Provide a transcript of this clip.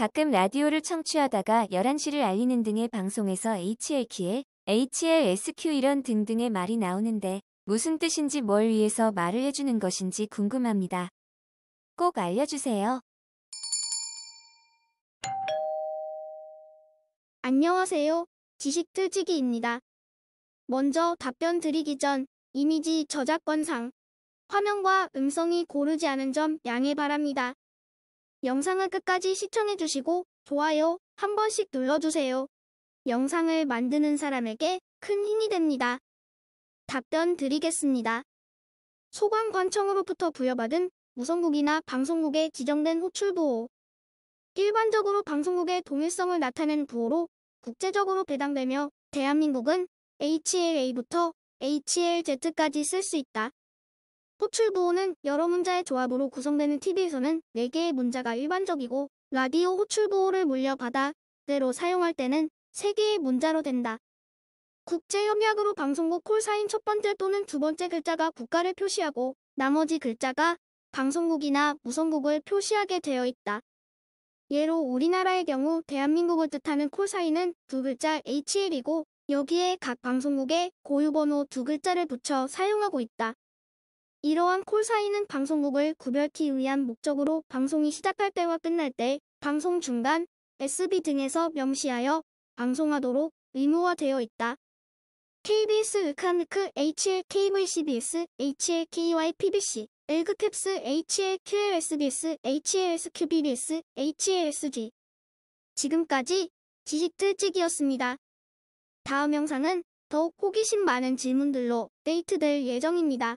가끔 라디오를 청취하다가 11시를 알리는 등의 방송에서 h l q 에 HLSQ 이런 등등의 말이 나오는데 무슨 뜻인지 뭘 위해서 말을 해주는 것인지 궁금합니다. 꼭 알려주세요. 안녕하세요. 지식틀치기입니다. 먼저 답변 드리기 전 이미지 저작권상 화면과 음성이 고르지 않은 점 양해 바랍니다. 영상을 끝까지 시청해주시고 좋아요 한 번씩 눌러주세요. 영상을 만드는 사람에게 큰 힘이 됩니다. 답변 드리겠습니다. 소관관청으로부터 부여받은 무선국이나 방송국에 지정된 호출부호 일반적으로 방송국의 동일성을 나타낸 부호로 국제적으로 배당되며 대한민국은 HLA부터 HLZ까지 쓸 수 있다. 호출부호는 여러 문자의 조합으로 구성되는 TV에서는 4개의 문자가 일반적이고 라디오 호출부호를 물려받아 그 대로 사용할 때는 3개의 문자로 된다. 국제협약으로 방송국 콜사인 첫 번째 또는 두 번째 글자가 국가를 표시하고 나머지 글자가 방송국이나 무선국을 표시하게 되어 있다. 예로 우리나라의 경우 대한민국을 뜻하는 콜사인은 두 글자 HL이고 여기에 각 방송국의 고유번호 두 글자를 붙여 사용하고 있다. 이러한 콜사인은 방송국을 구별키 위한 목적으로 방송이 시작할 때와 끝날 때, 방송 중간, SB 등에서 명시하여 방송하도록 의무화되어 있다. KBS 으카누크 HLKVCBS HLKYPBC 엘그캡스 HLQLSBS HLSQBBS HLSG 지금까지 지식틀찍이었습니다. 다음 영상은 더욱 호기심 많은 질문들로 데이트될 예정입니다.